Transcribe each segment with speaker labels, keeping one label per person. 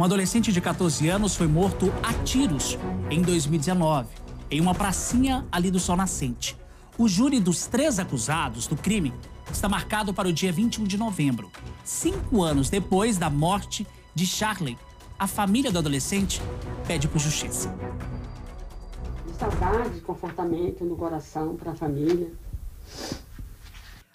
Speaker 1: Um adolescente de 14 anos foi morto a tiros em 2019, em uma pracinha ali do Sol Nascente. O júri dos três acusados do crime está marcado para o dia 21 de novembro. Cinco anos depois da morte de Charlie, a família do adolescente pede por justiça. Saudade, confortamento no coração para a família.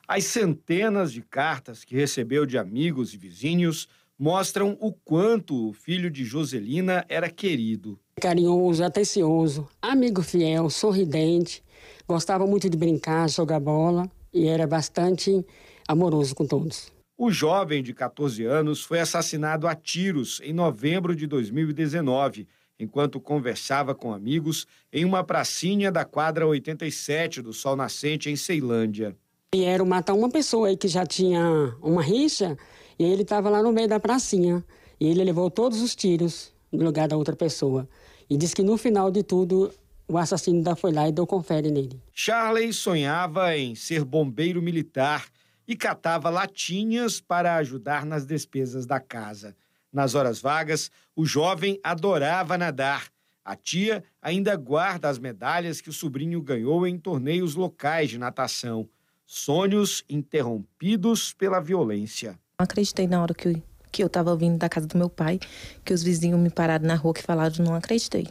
Speaker 2: As centenas de cartas que recebeu de amigos e vizinhos mostram o quanto o filho de Joselina era querido.
Speaker 1: Carinhoso, atencioso, amigo fiel, sorridente, gostava muito de brincar, jogar bola e era bastante amoroso com todos.
Speaker 2: O jovem de 14 anos foi assassinado a tiros em novembro de 2019, enquanto conversava com amigos em uma pracinha da quadra 87 do Sol Nascente, em Ceilândia.
Speaker 1: Vieram matar uma pessoa aí que já tinha uma rixa e ele estava lá no meio da pracinha. E ele levou todos os tiros no lugar da outra pessoa. E disse que no final de tudo, o assassino ainda foi lá e deu confere nele.
Speaker 2: Charley sonhava em ser bombeiro militar e catava latinhas para ajudar nas despesas da casa. Nas horas vagas, o jovem adorava nadar. A tia ainda guarda as medalhas que o sobrinho ganhou em torneios locais de natação. Sonhos interrompidos pela violência. Não acreditei na hora que eu, que eu tava vindo da casa do meu pai, que os vizinhos me pararam na rua que falaram, não acreditei.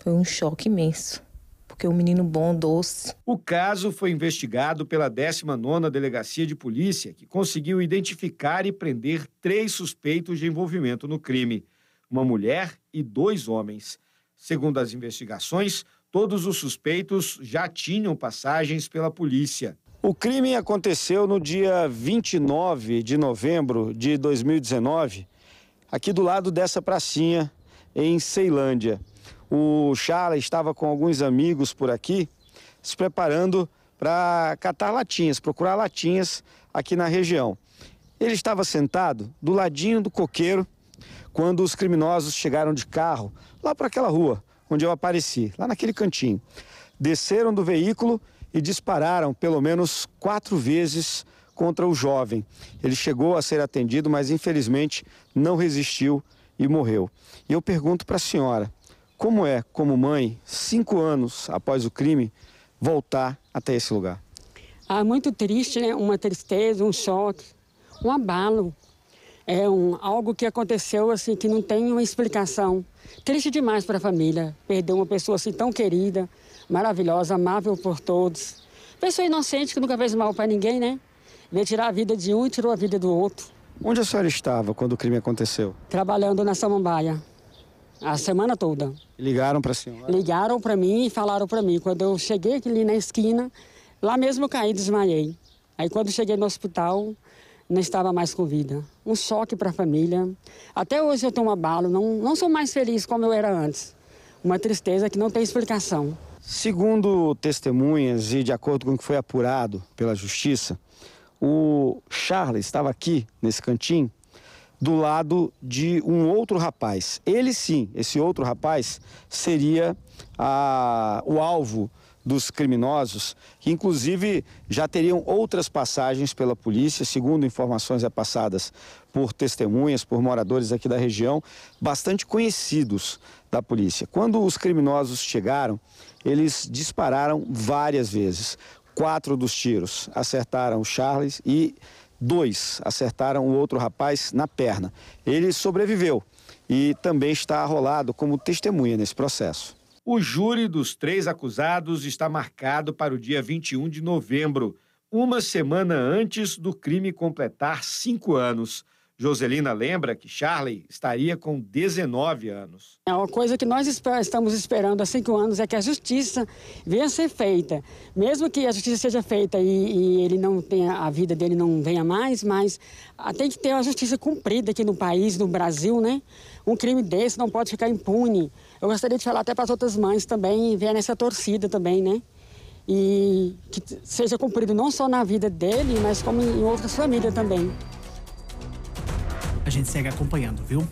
Speaker 2: Foi um choque imenso.
Speaker 1: Porque o um menino bom, doce.
Speaker 2: O caso foi investigado pela 19ª Delegacia de Polícia, que conseguiu identificar e prender três suspeitos de envolvimento no crime. Uma mulher e dois homens. Segundo as investigações, todos os suspeitos já tinham passagens pela polícia. O crime aconteceu no dia 29 de novembro de 2019, aqui do lado dessa pracinha, em Ceilândia. O Chala estava com alguns amigos por aqui, se preparando para catar latinhas, procurar latinhas aqui na região. Ele estava sentado do ladinho do coqueiro quando os criminosos chegaram de carro lá para aquela rua onde eu apareci, lá naquele cantinho. Desceram do veículo e dispararam pelo menos quatro vezes contra o jovem. Ele chegou a ser atendido, mas infelizmente não resistiu e morreu. E eu pergunto para a senhora, como é, como mãe, cinco anos após o crime, voltar até esse lugar?
Speaker 1: Ah, muito triste, né? Uma tristeza, um choque, um abalo. É um, algo que aconteceu assim que não tem uma explicação. Triste demais para a família perder uma pessoa assim tão querida, maravilhosa, amável por todos. Pessoa inocente que nunca fez mal para ninguém, né?
Speaker 2: Veio tirar a vida de um e tirou a vida do outro. Onde a senhora estava quando o crime aconteceu?
Speaker 1: Trabalhando na Samambaia. A semana toda.
Speaker 2: Ligaram para a senhora?
Speaker 1: Ligaram para mim e falaram para mim. Quando eu cheguei ali na esquina, lá mesmo eu caí e desmaiei. Aí quando cheguei no hospital, não estava mais com vida. Um choque para a família. Até hoje eu tenho um abalo, não, não sou mais feliz como eu era antes. Uma tristeza que não tem explicação.
Speaker 2: Segundo testemunhas e de acordo com o que foi apurado pela justiça, o Charles estava aqui nesse cantinho do lado de um outro rapaz. Ele sim, esse outro rapaz seria a, o alvo dos criminosos, que inclusive já teriam outras passagens pela polícia, segundo informações repassadas é por testemunhas, por moradores aqui da região, bastante conhecidos da polícia. Quando os criminosos chegaram, eles dispararam várias vezes. Quatro dos tiros acertaram o Charles e dois acertaram o outro rapaz na perna. Ele sobreviveu e também está arrolado como testemunha nesse processo. O júri dos três acusados está marcado para o dia 21 de novembro, uma semana antes do crime completar cinco anos. Joselina lembra que Charlie estaria com 19 anos.
Speaker 1: É uma coisa que nós estamos esperando há cinco anos é que a justiça venha a ser feita. Mesmo que a justiça seja feita e, e, ele não tenha, a vida dele não venha mais, mas ah, tem que ter a justiça cumprida aqui no país, no Brasil, né? Um crime desse não pode ficar impune. Eu gostaria de falar até para as outras mães também, ver nessa torcida também, né? E que seja cumprido não só na vida dele, mas como em outras famílias também a gente segue acompanhando, viu?